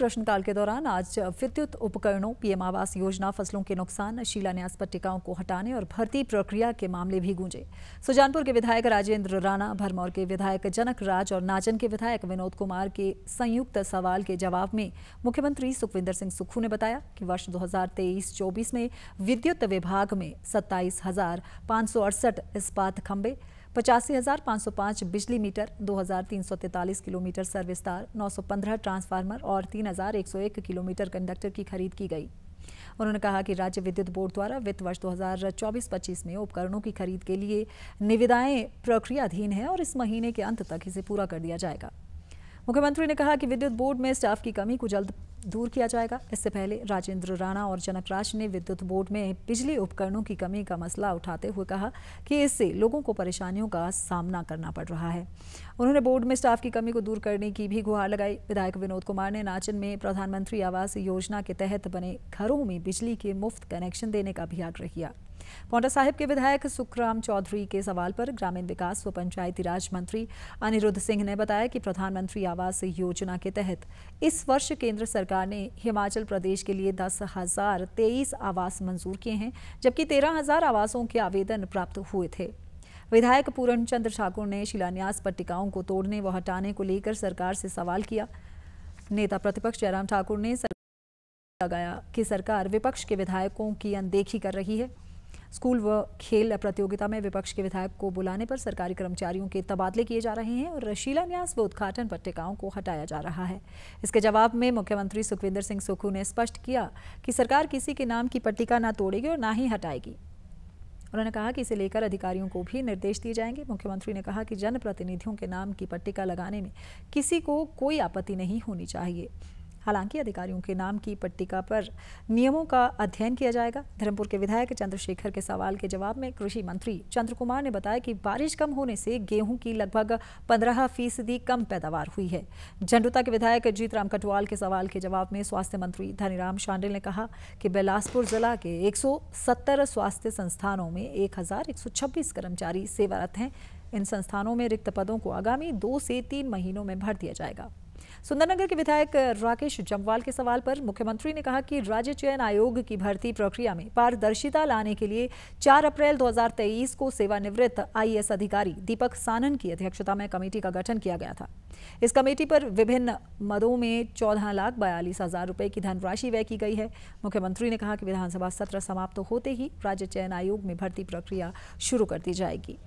प्रश्नकाल के दौरान आज विद्युत उपकरणों पीएम आवास योजना फसलों के नुकसान शिलान्यास पट्टिकाओं को हटाने और भर्ती प्रक्रिया के मामले भी गूंजे सुजानपुर के विधायक राजेंद्र राणा भरमौर के विधायक जनक राज और नाचन के विधायक विनोद कुमार के संयुक्त सवाल के जवाब में मुख्यमंत्री सुखविंदर सिंह सुक्खू ने बताया कि वर्ष दो हजार में विद्युत विभाग में सत्ताईस इस्पात खंबे पचासी हज़ार सौ बिजली मीटर दो हज़ार तीन सौ तैंतालीस किलोमीटर सर्विस तार नौ सौ पंद्रह ट्रांसफार्मर और तीन हज़ार एक सौ एक किलोमीटर कंडक्टर की खरीद की गई उन्होंने कहा कि राज्य विद्युत बोर्ड द्वारा वित्त वर्ष 2024-25 में उपकरणों की खरीद के लिए निविदाएं प्रक्रियाधीन है और इस महीने के अंत तक इसे पूरा कर दिया जाएगा मुख्यमंत्री ने कहा कि विद्युत बोर्ड में स्टाफ की कमी को जल्द दूर किया जाएगा इससे पहले राजेंद्र राणा और जनक राज ने विद्युत बोर्ड में बिजली उपकरणों की कमी का मसला उठाते हुए कहा कि इससे लोगों को परेशानियों का सामना करना पड़ रहा है उन्होंने बोर्ड में स्टाफ की कमी को दूर करने की भी गुहार लगाई विधायक विनोद कुमार ने नाचन में प्रधानमंत्री आवास योजना के तहत बने घरों में बिजली के मुफ्त कनेक्शन देने का भी आग्रह किया पौटा साहिब के विधायक सुखराम चौधरी के सवाल पर ग्रामीण विकास व पंचायती राज मंत्री अनिरुद्ध सिंह ने बताया कि प्रधानमंत्री आवास योजना के तहत इस वर्ष केंद्र सरकार ने हिमाचल प्रदेश के लिए दस हजार तेईस आवास मंजूर किए हैं जबकि तेरह हजार आवासों के आवेदन प्राप्त हुए थे विधायक पूरण चंद्र ठाकुर ने शिलान्यास पट्टिकाओं को तोड़ने व हटाने को लेकर सरकार से सवाल किया नेता प्रतिपक्ष जयराम ठाकुर ने लगाया कि सरकार विपक्ष के विधायकों की अनदेखी कर रही है स्कूल व खेल प्रतियोगिता में विपक्ष के विधायक को बुलाने पर सरकारी कर्मचारियों के तबादले किए जा रहे हैं और शिलान्यास व उद्घाटन पट्टिकाओं को हटाया जा रहा है इसके जवाब में मुख्यमंत्री सुखविंदर सिंह सुक्खू ने स्पष्ट किया कि सरकार किसी के नाम की पट्टिका न तोड़ेगी और न ही हटाएगी उन्होंने कहा कि इसे लेकर अधिकारियों को भी निर्देश दिए जाएंगे मुख्यमंत्री ने कहा कि जनप्रतिनिधियों के नाम की पट्टिका लगाने में किसी को कोई आपत्ति नहीं होनी चाहिए हालांकि अधिकारियों के नाम की पट्टिका पर नियमों का अध्ययन किया जाएगा धर्मपुर के विधायक चंद्रशेखर के सवाल के जवाब में कृषि मंत्री चंद्र कुमार ने बताया कि बारिश कम होने से गेहूं की लगभग पंद्रह फीसदी कम पैदावार हुई है झंडुता के विधायक जीतराम कटवाल के सवाल के जवाब में स्वास्थ्य मंत्री धनीराम शांडिल ने कहा कि बिलासपुर जिला के एक स्वास्थ्य संस्थानों में एक कर्मचारी सेवारत हैं इन संस्थानों में रिक्त पदों को आगामी दो से तीन महीनों में भर दिया जाएगा सुंदरनगर के विधायक राकेश जम्वाल के सवाल पर मुख्यमंत्री ने कहा कि राज्य चयन आयोग की भर्ती प्रक्रिया में पारदर्शिता लाने के लिए 4 अप्रैल 2023 को सेवानिवृत्त आईएएस अधिकारी दीपक सानन की अध्यक्षता में कमेटी का गठन किया गया था इस कमेटी पर विभिन्न मदों में चौदह लाख बयालीस हजार रुपए की धनराशि व्यय की गई है मुख्यमंत्री ने कहा कि विधानसभा सत्र समाप्त तो होते ही राज्य चयन आयोग में भर्ती प्रक्रिया शुरू कर दी जाएगी